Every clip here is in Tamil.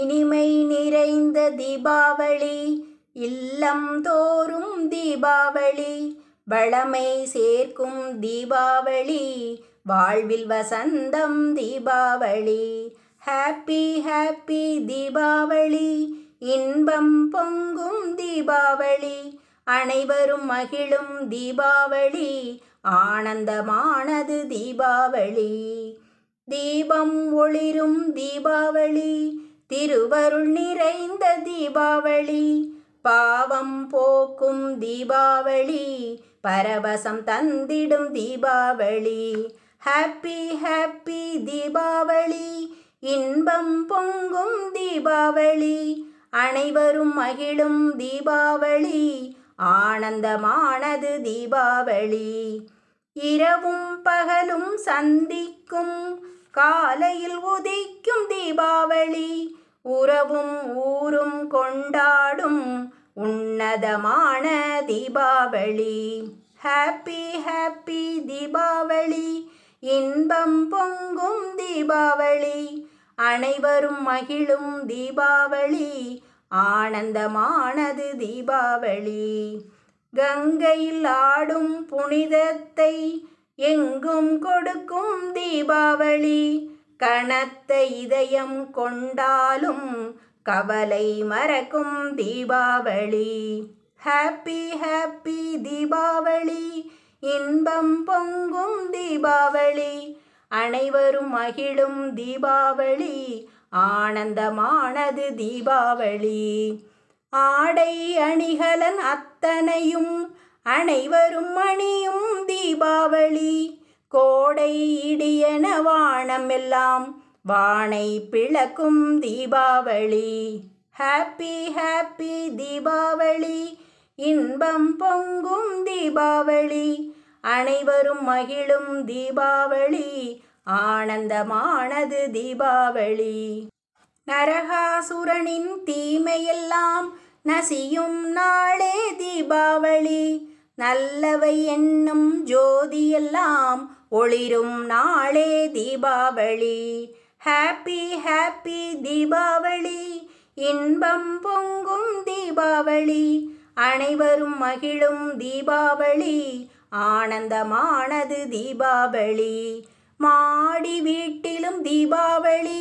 இனிமை நிறைந்த தீபாவளி இல்லம் தோறும் தீபாவளி வளமை சேர்க்கும் தீபாவளி வாழ்வில் வசந்தம் தீபாவளி ஹாப்பி ஹாப்பி தீபாவளி இன்பம் பொங்கும் தீபாவளி அனைவரும் மகிழும் தீபாவளி ஆனந்தமானது தீபாவளி தீபம் ஒளிரும் தீபாவளி திருவருள் நிறைந்த தீபாவளி பாவம் போக்கும் தீபாவளி பரவசம் தந்திடும் தீபாவளி ஹாப்பி ஹாப்பி தீபாவளி இன்பம் பொங்கும் தீபாவளி அனைவரும் மகிழும் தீபாவளி ஆனந்தமானது தீபாவளி இரவும் பகலும் சந்திக்கும் காலையில் உதிக்கும் தீபாவளி உறவும் ஊரும் கொண்டாடும் உன்னதமான தீபாவளி ஹாப்பி ஹாப்பி தீபாவளி இன்பம் பொங்கும் தீபாவளி அனைவரும் மகிழும் தீபாவளி ஆனந்தமானது தீபாவளி கங்கையில் ஆடும் புனிதத்தை எங்கும் கொடுக்கும் தீபாவளி கணத்த இதயம் கொண்டாலும் கவலை மறக்கும் தீபாவளி ஹாப்பி ஹாப்பி தீபாவளி இன்பம் பொங்கும் தீபாவளி அனைவரும் மகிழும் தீபாவளி ஆனந்தமானது தீபாவளி ஆடை அணிகலன் அத்தனையும் அனைவரும் அணியும் தீபாவளி கோடை இடியன வானம் எல்லாம் வானை பிளக்கும் தீபாவளி ஹாப்பி ஹாப்பி தீபாவளி இன்பம் பொங்கும் தீபாவளி அனைவரும் மகிழும் தீபாவளி ஆனந்தமானது தீபாவளி நரகாசுரனின் தீமையெல்லாம் நசியும் நாளே தீபாவளி நல்லவை என்னும் ஜோதியெல்லாம் ஒளிரும் நாளே தீபாவளி ஹாப்பி ஹாப்பி தீபாவளி இன்பம் பொங்கும் தீபாவளி அனைவரும் மகிழும் தீபாவளி ஆனந்தமானது தீபாவளி மாடி வீட்டிலும் தீபாவளி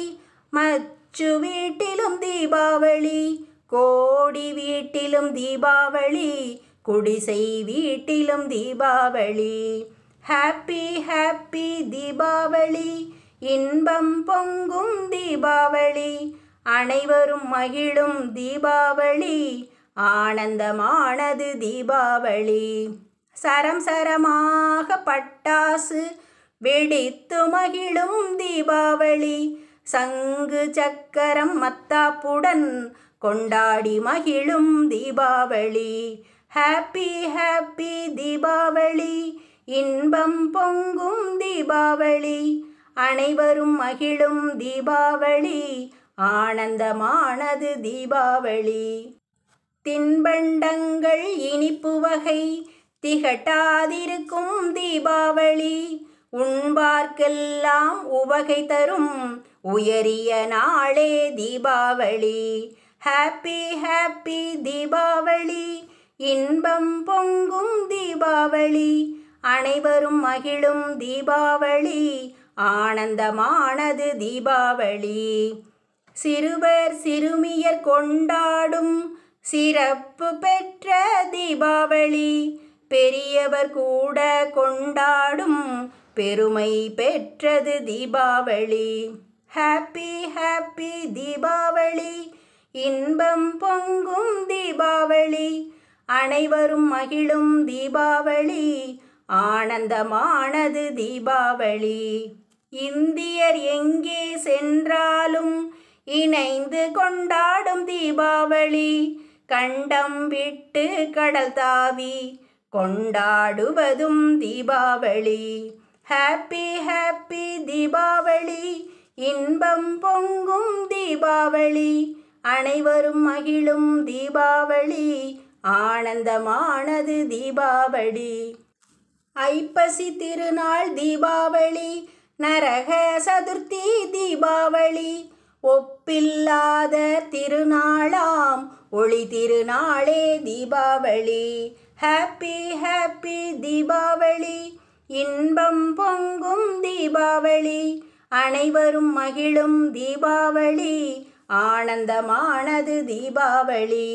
மச்சு வீட்டிலும் தீபாவளி கோடி வீட்டிலும் தீபாவளி குடிசை வீட்டிலும் தீபாவளி ஹாப்பி ஹாப்பி தீபாவளி இன்பம் பொங்கும் தீபாவளி அனைவரும் மகிழும் தீபாவளி ஆனந்தமானது தீபாவளி சரம் சரமாக பட்டாசு வெடித்து மகிழும் தீபாவளி சங்கு சக்கரம் மத்தாப்புடன் கொண்டாடி மகிழும் தீபாவளி ஹாப்பி ஹாப்பி தீபாவளி இன்பம் பொங்கும் தீபாவளி அனைவரும் மகிழும் தீபாவளி ஆனந்தமானது தீபாவளி தின்பண்டங்கள் இனிப்பு வகை திகட்டாதிருக்கும் தீபாவளி உண்பார்க்கெல்லாம் உவகை தரும் உயரிய நாளே தீபாவளி ஹாப்பி ஹாப்பி தீபாவளி இன்பம் பொங்கும் தீபாவளி அனைவரும் மகிழும் தீபாவளி ஆனந்தமானது தீபாவளி சிறுவர் சிறுமியர் கொண்டாடும் சிறப்பு பெற்ற தீபாவளி பெரியவர் கூட கொண்டாடும் பெருமை பெற்றது தீபாவளி ஹாப்பி ஹாப்பி தீபாவளி இன்பம் பொங்கும் தீபாவளி அனைவரும் மகிழும் தீபாவளி ஆனந்தமானது தீபாவளி இந்தியர் எங்கே சென்றாலும் இணைந்து கொண்டாடும் தீபாவளி கண்டம் விட்டு கடல் தாவி கொண்டாடுவதும் தீபாவளி ஹாப்பி ஹாப்பி தீபாவளி இன்பம் பொங்கும் தீபாவளி அனைவரும் மகிழும் தீபாவளி ஆனந்தமானது தீபாவளி ஐப்பசி திருநாள் தீபாவளி நரக சதுர்த்தி தீபாவளி ஒப்பில்லாத திருநாளாம் ஒளி திருநாளே தீபாவளி ஹாப்பி ஹாப்பி தீபாவளி இன்பம் பொங்கும் தீபாவளி அனைவரும் மகிழும் தீபாவளி ஆனந்தமானது தீபாவளி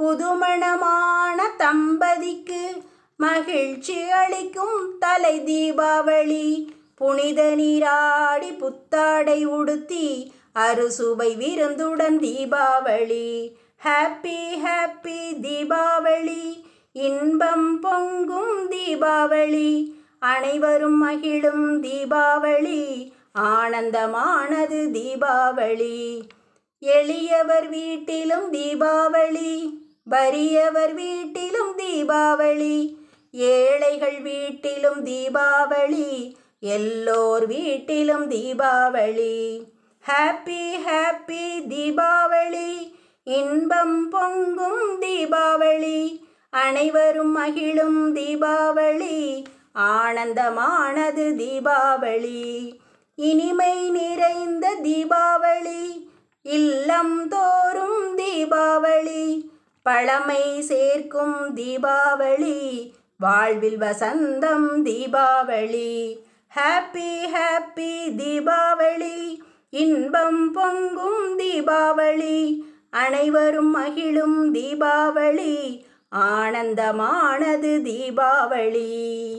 புதுமணமான தம்பதிக்கு மகிழ்ச்சி அளிக்கும் தலை தீபாவளி புனித நீராடி புத்தாடை உடுத்தி அறுசுவை விருந்துடன் தீபாவளி ஹாப்பி ஹாப்பி தீபாவளி இன்பம் பொங்கும் தீபாவளி அனைவரும் மகிழும் தீபாவளி ஆனந்தமானது தீபாவளி எளியவர் வீட்டிலும் தீபாவளி வறியவர் வீட்டிலும் தீபாவளி ஏழைகள் வீட்டிலும் தீபாவளி எல்லோர் வீட்டிலும் தீபாவளி ஹாப்பி ஹாப்பி தீபாவளி இன்பம் பொங்கும் தீபாவளி அனைவரும் மகிழும் தீபாவளி ஆனந்தமானது தீபாவளி இனிமை நிறைந்த தீபாவளி இல்லம் தோ பழமை சேர்க்கும் தீபாவளி வாழ்வில் வசந்தம் தீபாவளி ஹாப்பி ஹாப்பி தீபாவளி இன்பம் பொங்கும் தீபாவளி அனைவரும் மகிழும் தீபாவளி ஆனந்தமானது தீபாவளி